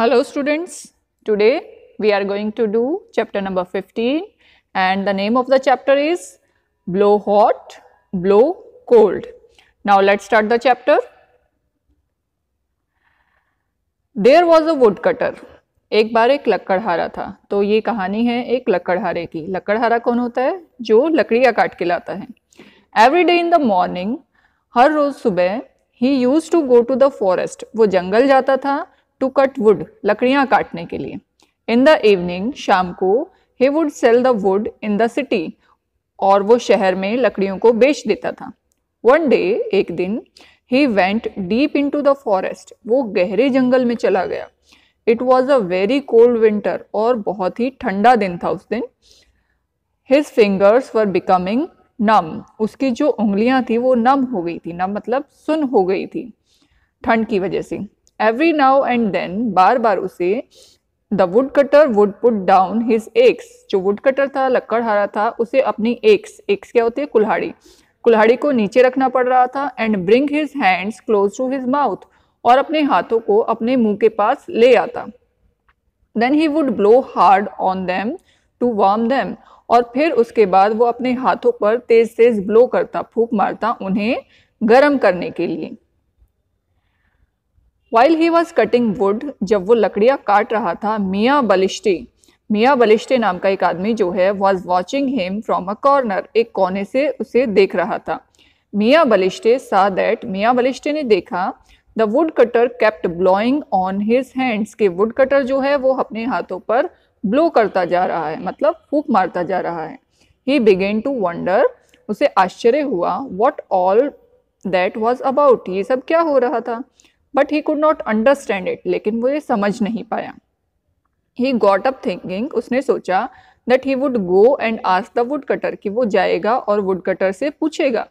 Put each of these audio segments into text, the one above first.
Hello students, today we are going to do chapter number 15 and the name of the chapter is Blow Hot, Blow Cold. Now let's start the chapter. There was a wood cutter एक बार एक लकड़हारा था तो ये कहानी है एक लकड़हारे की लकड़हारा कौन होता है जो लकड़ियाँ काट के लाता है every day in the morning हर रोज़ सुबह ही use to go to the forest वो जंगल जाता था टू कट वुड लकड़ियाँ काटने के लिए इन द इवनिंग शाम को he would sell the wood in the city और वो शहर में लकड़ियों को बेच देता था वन डे एक दिन he went deep into the forest वो गहरे जंगल में चला गया it was a very cold winter और बहुत ही ठंडा दिन था उस दिन his fingers were becoming numb उसकी जो उंगलियां थी वो नम हो गई थी नम मतलब सुन हो गई थी ठंड की वजह से एवरी नाउ एंड देन बार बार उसे the would cutter would put down his axe जो वुड कटर था लकड़हारा था उसे अपनी एक्स एक्स क्या होती है कुल्हाड़ी कुल्हाड़ी को नीचे रखना पड़ रहा था and bring his hands close to his mouth और अपने हाथों को अपने मुंह के पास ले आता then he would blow hard on them to warm them और फिर उसके बाद वो अपने हाथों पर तेज तेज ब्लो करता फूक मारता उन्हें गर्म करने के लिए while he was cutting wood जब वो लकड़ियाँ काट रहा था मियाँ बलिश्ते मियाँ बलिश्ते नाम का एक आदमी जो है was watching him from a corner एक कोने से उसे देख रहा था मियाँ बलिश्ते सा दैट मियाँ बलिश्ते ने देखा the would cutter kept blowing on his hands के वुड कटर जो है वो अपने हाथों पर ब्लो करता जा रहा है मतलब फूक मारता जा रहा है ही बिगेन टू वंडर उसे आश्चर्य हुआ what all that was about ये सब क्या हो रहा था but he could not understand it लेकिन वो ये समझ नहीं पाया ही गॉट अप थिंकिंग उसने सोचा that he would go and ask the would cutter कि वो जाएगा और वुड कटर से पूछेगा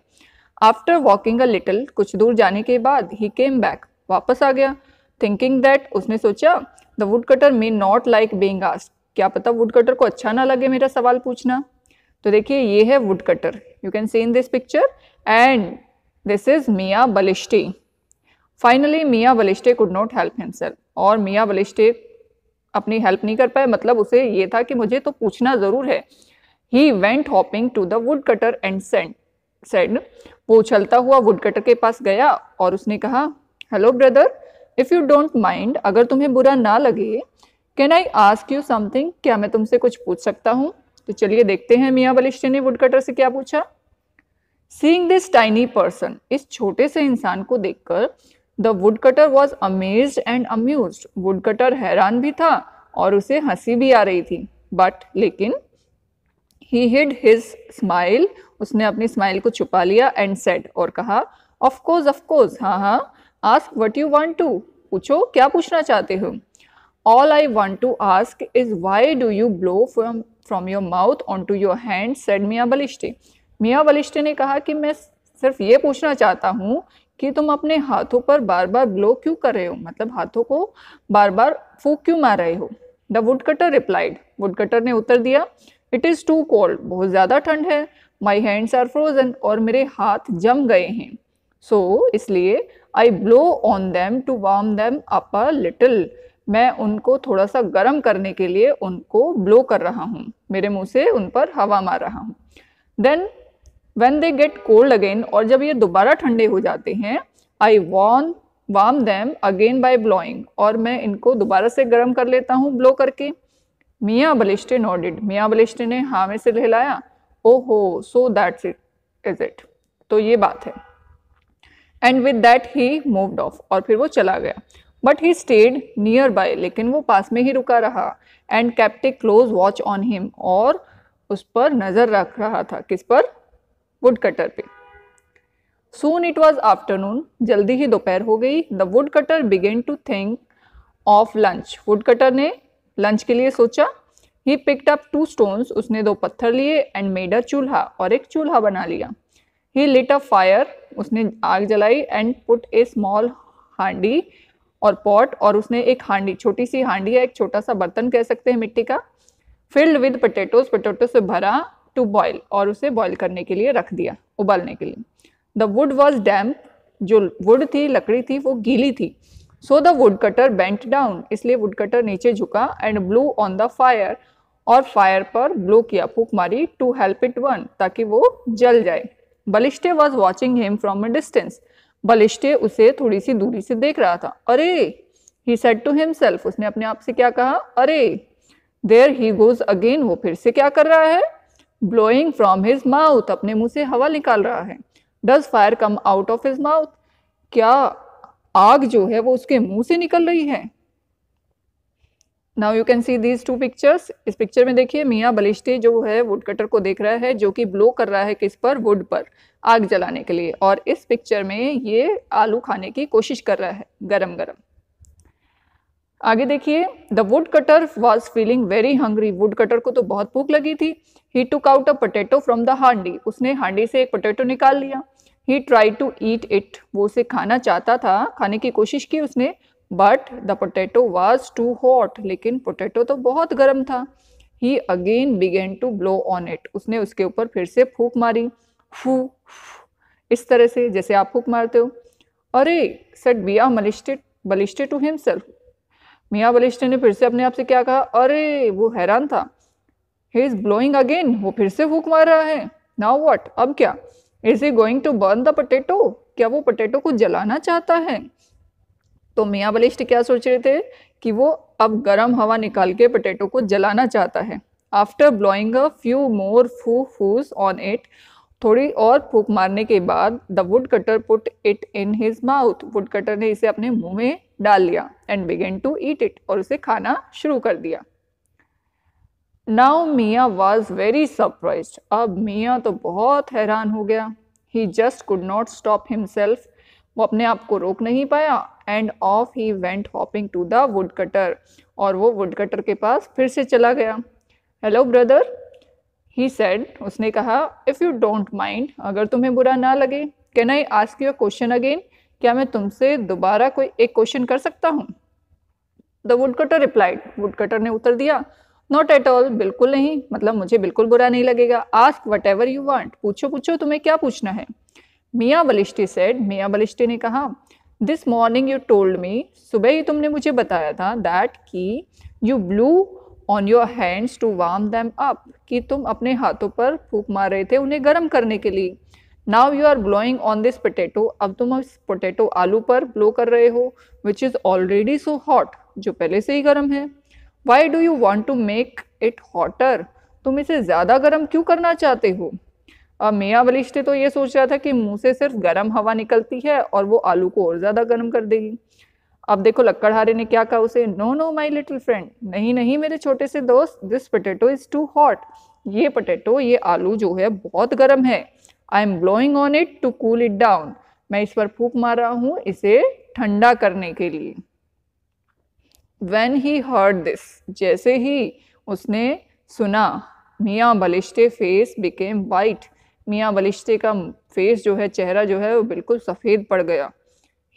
आफ्टर वॉकिंग अ लिटल कुछ दूर जाने के बाद ही केम बैक वापस आ गया थिंकिंग दैट उसने सोचा the would cutter may not like being asked क्या पता वुड कटर को अच्छा ना लगे मेरा सवाल पूछना तो देखिए ये है wood cutter you can see in this picture and this is Miyan Balishti finally Miyan Balishte could not help himself और मियाँ बलिश्ते अपनी हेल्प नहीं कर पाए मतलब उसे ये था कि मुझे तो पूछना ज़रूर है he went hopping to the would cutter and send said वो उछलता हुआ वुड कटर के पास गया और उसने कहा hello brother if you don't mind अगर तुम्हें बुरा ना लगे can I ask you something क्या मैं तुमसे कुछ पूछ सकता हूँ तो चलिए देखते हैं मियाँ बलिश्ते ने वुड कटर से क्या पूछा सींग दिस टाइनी पर्सन इस छोटे से इंसान को देखकर the would cutter was amaze and amuse wood cutter हैरान भी था और उसे हंसी भी आ रही थी बट लेकिन ही हिड हिज स्माइल उसने अपनी स्माइल को छुपा लिया एंड सेड और कहा ऑफकोर्स ऑफकोर्स हाँ हाँ ask what you want to पूछो क्या पूछना चाहते हो all I want to ask is why do you blow from from your mouth on to your hand said Miyan Balishte मियाँ बलिश्ते ने कहा कि मैं सिर्फ ये पूछना चाहता हूँ कि तुम अपने हाथों पर बार बार ग्लो क्यों कर रहे हो मतलब हाथों को बार बार फूक क्यों मार रहे हो the would cutter replied wood cutter ने उत्तर दिया इट इज़ टू कोल्ड बहुत ज़्यादा ठंड है माई हैंड्स आर फ्रोजन और मेरे हाथ जम गए हैं सो so, इसलिए I blow on them to warm them up a little मैं उनको थोड़ा सा गर्म करने के लिए उनको ब्लो कर रहा हूँ मेरे मुंह से उन पर हवा मार रहा हूँ then when they get cold again और जब ये दोबारा ठंडे हो जाते हैं I won warm them again by blowing और मैं इनको दोबारा से गर्म कर लेता हूँ ब्लो करके मियाँ बलिष्ट नॉडिड मियाँ बलिष्ट ने हाँ में से लहलाया हो so that's it is it तो ये बात है and with that he moved off और फिर वो चला गया but he stayed nearby लेकिन वो पास में ही रुका रहा and kept close watch on him और उस पर नज़र रख रहा था किस पर वुड कटर पे सोन इट वॉज आफ्टरनून जल्दी ही दोपहर हो गई the would cutter began to think of lunch wood cutter ने लंच के लिए सोचा he picked up two stones उसने दो पत्थर लिए एंड मेड अ चूल्हा और एक चूल्हा बना लिया ही लिट अ फायर उसने आग जलाई एंड पुट ए स्मॉल हांडी और पॉट और उसने एक हांडी छोटी सी हांडी या एक छोटा सा बर्तन कह सकते हैं मिट्टी का फिल्ड विद पटेटोज पटेटो से भरा टू बॉयल और उसे बॉयल करने के लिए रख दिया उबालने के लिए द वुड वॉज डैम्प जो वुड थी लकड़ी थी वो गीली थी so the would cutter bent down इसलिए वुड कटर नीचे झुका and blew on the fire और फायर पर ब्लू किया फूक मारी टू हेल्प इट वन ताकि वो जल जाए Balishte was watching him from a distance Balishte उसे थोड़ी सी दूरी से देख रहा था अरे ही सेट टू हिमसेल्फ उसने अपने आप से क्या कहा अरे देर ही गोज अगेन वो फिर से क्या कर रहा है ब्लोइंग फ्रॉम हिज माउथ अपने मुंह से हवा निकाल रहा है does fire come out of his mouth क्या आग जो है वो उसके मुंह से निकल रही है now you can see these two pictures इस पिक्चर में देखिए मियाँ बलिश्ते जो है वुड कटर को देख रहा है जो कि ब्लो कर रहा है किस पर वुड पर आग जलाने के लिए और इस पिक्चर में ये आलू खाने की कोशिश कर रहा है गरम गरम आगे देखिए the would cutter was feeling very hungry wood cutter को तो बहुत भूख लगी थी he took out a potato from the handi उसने हांडी से एक पोटेटो निकाल लिया he try to eat it वो उसे खाना चाहता था खाने की कोशिश की उसने but the potato was too hot लेकिन पोटेटो तो बहुत गर्म था he again began to blow on it उसने उसके ऊपर फिर से फूक मारी फू इस तरह से जैसे आप फूक मारते हो अरे सेट बिया मलिस्टेड बलिस्टे टू हिमसेल्फ मियाँ बलिष्ठ ने फिर से अपने आप से क्या कहा अरे वो हैरान था ही इज़ ब्लोइंग अगेन वो फिर से फूक मार रहा है नाउ वॉट अब क्या is he going to burn the potato क्या वो पटेटो को जलाना चाहता है तो मियाँ बलिष्ठ क्या सोच रहे थे कि वो अब गर्म हवा निकाल के पटेटो को जलाना चाहता है after blowing a few more फू फूस ऑन इट थोड़ी और फूक मारने के बाद the would cutter put it in his mouth wood cutter ने इसे अपने मुंह में डाल लिया and began to eat it और उसे खाना शुरू कर दिया now Miyan was very surprise अब मिया तो बहुत हैरान हो गया he just could not stop himself वो अपने आप को रोक नहीं पाया and off he went hopping to the would cutter और वो वुड कटर के पास फिर से चला गया हेलो ब्रदर ही सेड उसने कहा इफ़ यू डोंट माइंड अगर तुम्हें बुरा ना लगे can I ask you a question again क्या मैं तुमसे दोबारा कोई एक क्वेश्चन कर सकता हूँ the would cutter replied wood cutter ने उत्तर दिया नॉट एट ऑल बिल्कुल नहीं मतलब मुझे बिल्कुल बुरा नहीं लगेगा ask whatever you want पूछो पूछो तुम्हें क्या पूछना है मियाँ बलिष्टी सेड मियाँ बलिष्टी ने कहा this morning you told me सुबह ही तुमने मुझे बताया था दैट कि you blew on your hands to warm them up कि तुम अपने हाथों पर फूक मार रहे थे उन्हें गर्म करने के लिए now you are blowing on this potato अब तुम इस पोटैटो आलू पर ब्लो कर रहे हो which is already so hot जो पहले से ही गर्म है why do you want to make it hotter तुम इसे ज़्यादा गर्म क्यों करना चाहते हो अब मियाँ वलिश्ते तो ये सोच रहा था कि मुंह से सिर्फ गर्म हवा निकलती है और वो आलू को और ज़्यादा गर्म कर देगी अब देखो लक्कड़हारे ने क्या कहा उसे no no my little friend नहीं नहीं मेरे छोटे से दोस्त this potato is too hot ये पोटैटो ये आलू जो है बहुत गर्म है I am blowing on it to cool it down मैं इस पर फूक मार रहा हूँ इसे ठंडा करने के लिए वेन ही हर्ड दिस जैसे ही उसने सुना मियाँ बलिश्ते फेस बिकेम वाइट मियाँ बलिश्ते का फेस जो है चेहरा जो है वो बिल्कुल सफ़ेद पड़ गया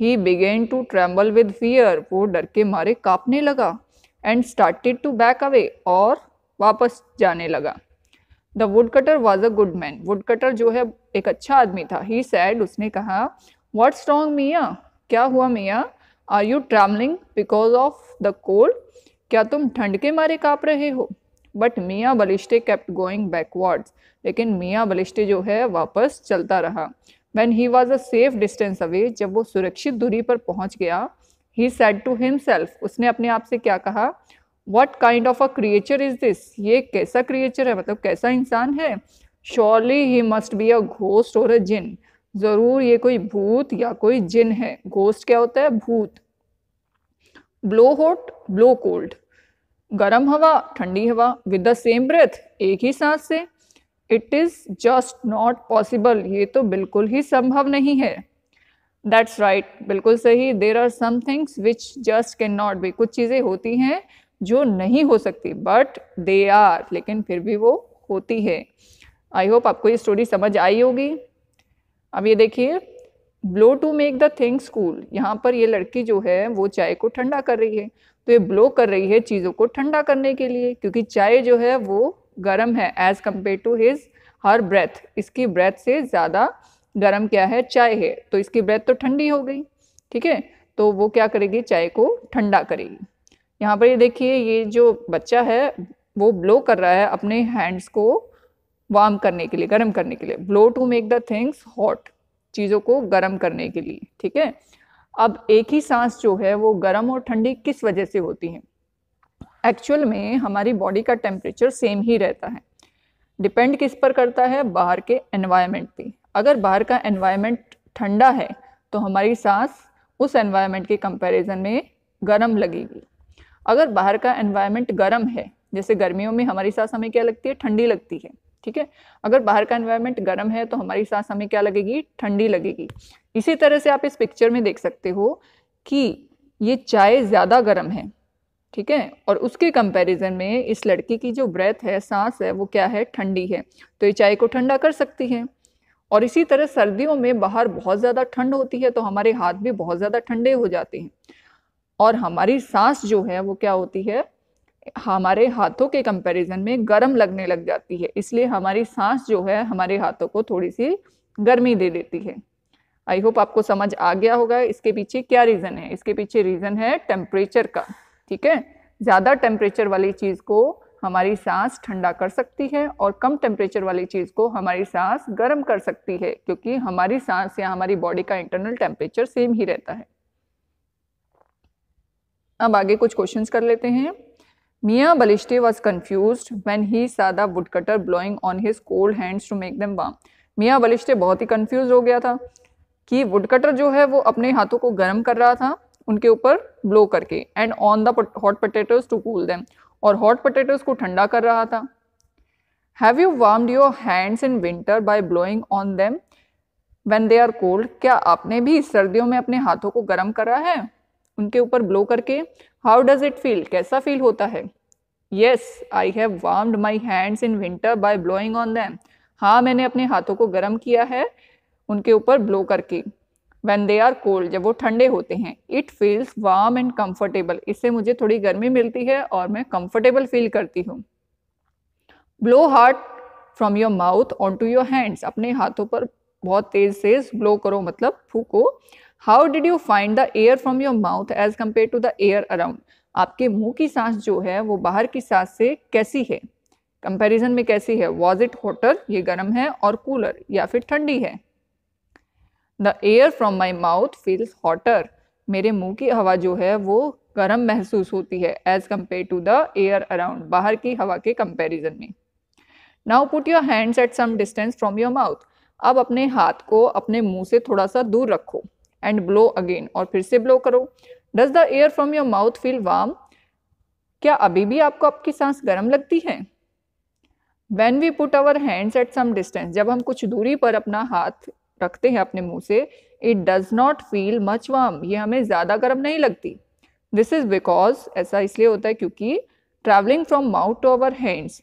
he began to tremble with fear वो डर के मारे कांपने लगा and started to back away और वापस जाने लगा the would cutter was a good man would cutter जो है एक अच्छा आदमी था ही सैड उसने कहा व्हाट्स रॉन्ग मियाँ क्या हुआ Miyan are you trembling because of the cold क्या तुम ठंड के मारे काँप रहे हो बट मियाँ बलिश्ते कैप्ट गोइंग बैकवर्ड्स लेकिन मियाँ बलिश्ते जो है वापस चलता रहा when he was a safe distance away जब वो सुरक्षित दूरी पर पहुँच गया ही सेड टू हिमसेल्फ उसने अपने आप से क्या कहा what kind of a creature is this ये कैसा क्रिएचर है मतलब कैसा इंसान है surely he must be a ghost or a जिन ज़रूर ये कोई भूत या कोई जिन है घोस्ट क्या होता है भूत ब्लो हॉट ब्लो कोल्ड गर्म हवा ठंडी हवा विद द सेम ब्रेथ एक ही सांस से it is just not possible ये तो बिल्कुल ही संभव नहीं है दैट्स राइट right, बिल्कुल सही there are some things which just cannot भी कुछ चीज़ें होती हैं जो नहीं हो सकती बट दे आर लेकिन फिर भी वो होती है आई होप आपको ये स्टोरी समझ आई होगी अब ये देखिए blow to make the things cool यहाँ पर ये लड़की जो है वो चाय को ठंडा कर रही है तो ये ब्लो कर रही है चीज़ों को ठंडा करने के लिए क्योंकि चाय जो है वो गर्म है as compare to his her breath इसकी ब्रेथ से ज़्यादा गर्म क्या है चाय है तो इसकी ब्रेथ तो ठंडी हो गई ठीक है तो वो क्या करेगी चाय को ठंडा करेगी यहाँ पर ये देखिए ये जो बच्चा है वो ब्लो कर रहा है अपने हैंड्स को वार्म करने के लिए गर्म करने के लिए blow to make the things hot चीज़ों को गर्म करने के लिए ठीक है अब एक ही सांस जो है वो गर्म और ठंडी किस वजह से होती है एक्चुअल में हमारी बॉडी का टेम्परेचर सेम ही रहता है डिपेंड किस पर करता है बाहर के एनवायरनमेंट पे अगर बाहर का एनवायरनमेंट ठंडा है तो हमारी सांस उस एनवायरनमेंट के कंपैरिजन में गर्म लगेगी अगर बाहर का एनवायरनमेंट गर्म है जैसे गर्मियों में हमारी सांस हमें क्या लगती है ठंडी लगती है ठीक है अगर बाहर का एनवायरनमेंट गर्म है तो हमारी सांस हमें क्या लगेगी ठंडी लगेगी इसी तरह से आप इस पिक्चर में देख सकते हो कि ये चाय ज़्यादा गर्म है ठीक है और उसके कंपैरिजन में इस लड़की की जो ब्रेथ है सांस है वो क्या है ठंडी है तो ये चाय को ठंडा कर सकती है और इसी तरह सर्दियों में बाहर बहुत ज़्यादा ठंड होती है तो हमारे हाथ भी बहुत ज़्यादा ठंडे हो जाते हैं और हमारी सांस जो है वो क्या होती है हमारे हाथों के कंपैरिजन में गर्म लगने लग जाती है इसलिए हमारी सांस जो है हमारे हाथों को थोड़ी सी गर्मी दे देती है आई होप आपको समझ आ गया होगा इसके पीछे क्या रीज़न है इसके पीछे रीज़न है टेम्परेचर का ठीक है ज़्यादा टेम्परेचर वाली चीज़ को हमारी सांस ठंडा कर सकती है और कम टेम्परेचर वाली चीज़ को हमारी सांस गर्म कर सकती है क्योंकि हमारी सांस या हमारी बॉडी का इंटरनल टेम्परेचर सेम ही रहता है अब आगे कुछ क्वेश्चंस कर लेते हैं Miyan Balishte was confused when he saw the woodcutter blowing on his cold hands to make them warm मियाँ बलिश्ते बहुत ही कन्फ्यूज हो गया था कि वुड कटर जो है वो अपने हाथों को गर्म कर रहा था उनके ऊपर ब्लो करके and on the hot potatoes to cool them और हॉट पोटेटोज को ठंडा कर रहा था have you warm your hands in winter by blowing on them when they are cold क्या आपने भी सर्दियों में अपने हाथों को गर्म करा है उनके ऊपर ब्लो करके हाउ डज इट फील कैसा फील होता है yes I have warmed my hands in winter by blowing on them हाँ मैंने अपने हाथों को गर्म किया है उनके ऊपर ब्लो करके वैन दे आर कोल्ड जब वो ठंडे होते हैं it feels warm and comfortable इससे मुझे थोड़ी गर्मी मिलती है और मैं कम्फर्टेबल फील करती हूँ blow hard from your mouth on to your hands अपने हाथों पर बहुत तेज़ तेज़ ब्लो करो मतलब फूको how did you find the air from your mouth as compare to the air around आपके मुंह की सांस जो है वो बाहर की सांस से कैसी है कंपैरिजन में कैसी है वॉज इट होटर ये गर्म है और कूलर या फिर ठंडी है the air from my mouth feels hotter मेरे मुंह की हवा जो है वो गर्म महसूस होती है as compare to the air around बाहर की हवा के कंपैरिजन में now put your hands at some distance from your mouth अब अपने हाथ को अपने मुंह से थोड़ा सा दूर रखो एंड ब्लो अगेन और फिर से ब्लो करो does the air from your mouth feel warm क्या अभी भी आपको आपकी सांस गर्म लगती है when we put our hands at some distance जब हम कुछ दूरी पर अपना हाथ रखते हैं अपने मुंह से it does not feel much warm ये हमें ज़्यादा गर्म नहीं लगती दिस इज़ बिकॉज ऐसा इसलिए होता है क्योंकि travelling from mouth to our hands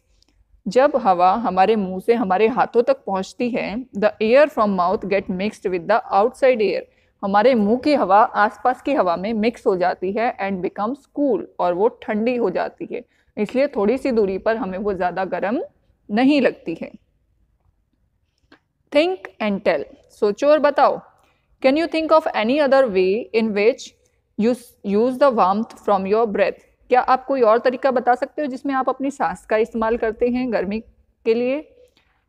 जब हवा हमारे मुंह से हमारे हाथों तक पहुंचती है the air from mouth get mixed with the outside air हमारे मुंह की हवा आसपास की हवा में मिक्स हो जाती है एंड बिकम्स कूल और वो ठंडी हो जाती है इसलिए थोड़ी सी दूरी पर हमें वो ज़्यादा गर्म नहीं लगती है थिंक एंड टेल सोचो और बताओ can you think of any other way in which you use the warmth from your breath क्या आप कोई और तरीका बता सकते हो जिसमें आप अपनी सांस का इस्तेमाल करते हैं गर्मी के लिए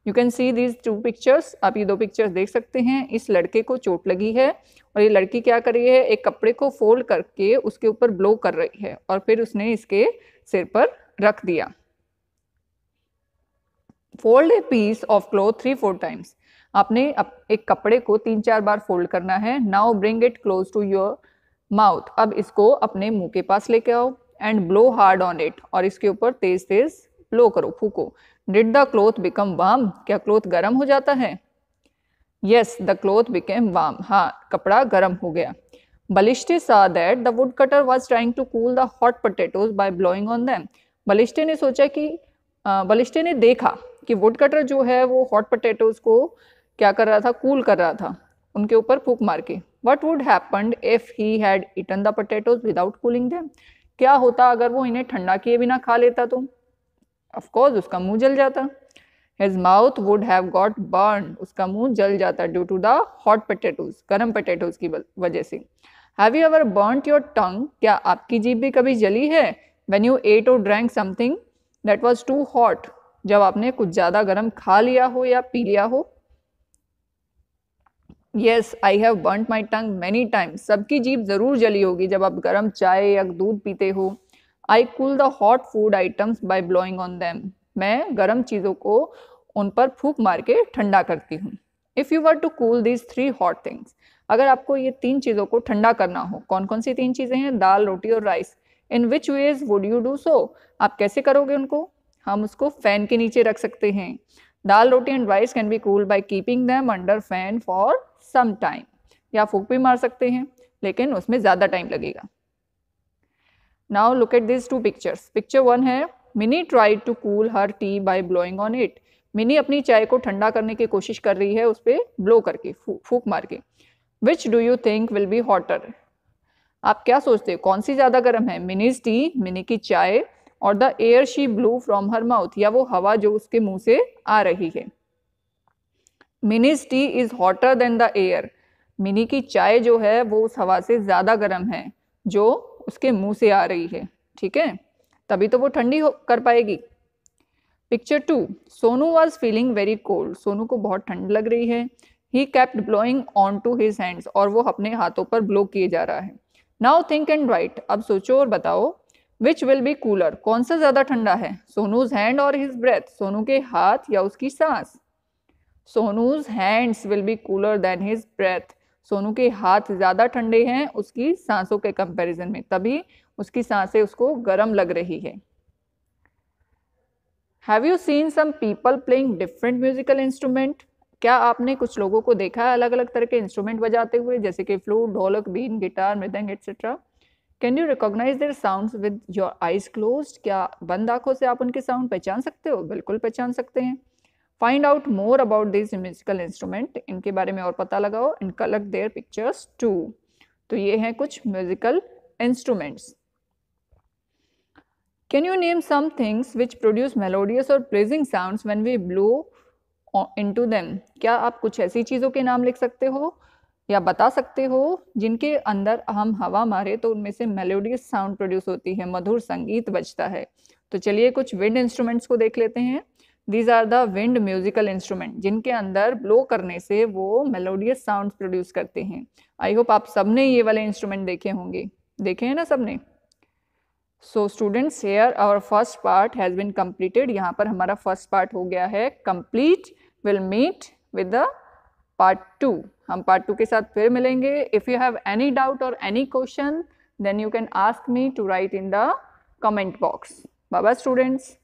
you can see these two pictures आप ये दो पिक्चर्स देख सकते हैं इस लड़के को चोट लगी है और ये लड़की क्या कर रही है एक कपड़े को फोल्ड करके उसके ऊपर ब्लो कर रही है और फिर उसने इसके सिर पर रख दिया fold a piece of cloth three four times आपने एक कपड़े को तीन चार बार फोल्ड करना है now bring it close to your mouth अब इसको अपने मुंह के पास लेके आओ and blow hard on it और इसके ऊपर तेज तेज लो करो फूको did the cloth become warm क्या क्लोथ गर्म हो जाता है यस द क्लोथ बिकेम वाम हाँ कपड़ा गर्म हो गया Balishte saw that the would cutter was trying to cool the hot potatoes by blowing on them Balishte ने सोचा कि बलिस्टे ने देखा कि वुड कटर जो है वो हॉट पोटेटोज को क्या कर रहा था कूल cool कर रहा था उनके ऊपर फूक मार के what would happened if he had eaten the potatoes without cooling them क्या होता अगर वो इन्हें ठंडा किए बिना खा लेता तो ऑफकोर्स उसका मुंह जल जाता his mouth would have got burn उसका मुंह जल जाता due to the hot potatoes गर्म पटेटोज की वजह से have you ever burn your tongue क्या आपकी जीप भी कभी जली है when you ate or drank something that was too hot जब आपने कुछ ज़्यादा गर्म खा लिया हो या पी लिया हो yes I have burn my tongue many times सबकी जीप ज़रूर जली होगी जब आप गर्म चाय या दूध पीते हो I cool the hot food items by blowing on them मैं गर्म चीज़ों को उन पर फूक मार के ठंडा करती हूँ if you were to cool these three hot things अगर आपको ये तीन चीज़ों को ठंडा करना हो कौन कौन सी तीन चीज़ें हैं दाल रोटी और rice in which ways would you do so आप कैसे करोगे उनको हम उसको फ़ैन के नीचे रख सकते हैं दाल roti and rice can be cool by keeping them under fan for some time या फूक भी मार सकते हैं लेकिन उसमें ज़्यादा टाइम लगेगा Now look at these two pictures. Picture one है Mini try to cool her tea by blowing on it Mini अपनी चाय को ठंडा करने की कोशिश कर रही है उस पर ब्लो करके फूक मार के which do you think will be hotter आप क्या सोचते हो कौन सी ज़्यादा गर्म है मिनीज टी मिनी की चाय और the air she blew from her mouth या वो हवा जो उसके मुंह से आ रही है Mini's tea is hotter than the air Mini की चाय जो है वो उस हवा से ज़्यादा गर्म है जो उसके मुंह से आ रही है ठीक है तभी तो वो ठंडी हो कर पाएगी picture two Sonu was feeling very cold Sonu को बहुत ठंड लग रही है he kept blowing on to his hands और वो अपने हाथों पर ब्लो किए जा रहा है नाउ थिंक एंड राइट अब सोचो और बताओ विच विल बी कूलर कौन सा ज़्यादा ठंडा है सोनूज हैंड और हिज ब्रेथ सोनू के हाथ या उसकी सांस Sonu's hands will be cooler than his breath Sonu के हाथ ज़्यादा ठंडे हैं उसकी सांसों के कंपैरिजन में तभी उसकी सांसें उसको गर्म लग रही है have you seen some people playing different musical instrument क्या आपने कुछ लोगों को देखा है अलग अलग तरह के इंस्ट्रूमेंट बजाते हुए जैसे कि फ्लू ढोलक बीन guitar mridang etcetera can you recognise their sound with your eyes close क्या बंद आंखों से आप उनके साउंड पहचान सकते हो बिल्कुल पहचान सकते हैं find out more about this musical instrument इनके बारे में और पता लगाओ and collect their pictures too तो ये हैं कुछ musical instruments can you name some things which produce melodious और pleasing sounds when we blow to them क्या आप कुछ ऐसी चीज़ों के नाम लिख सकते हो या बता सकते हो जिनके अंदर हम हवा मारे तो उनमें से मेलोडियस साउंड प्रोड्यूस होती है मधुर संगीत बजता है तो चलिए कुछ विंड इंस्ट्रूमेंट्स को देख लेते हैं these are the wind musical instrument जिनके अंदर ब्लो करने से वो मेलोडियस साउंड प्रोड्यूस करते हैं आई होप आप सबने ये वाले इंस्ट्रूमेंट देखे होंगे देखे हैं ना सबने so students here our first part has been completed यहाँ पर हमारा फर्स्ट पार्ट हो गया है complete will meet with the part two हम पार्ट टू के साथ फिर मिलेंगे if you have any doubt or any question then you can ask me to write in the comment box बाबा बाय स्टूडेंट्स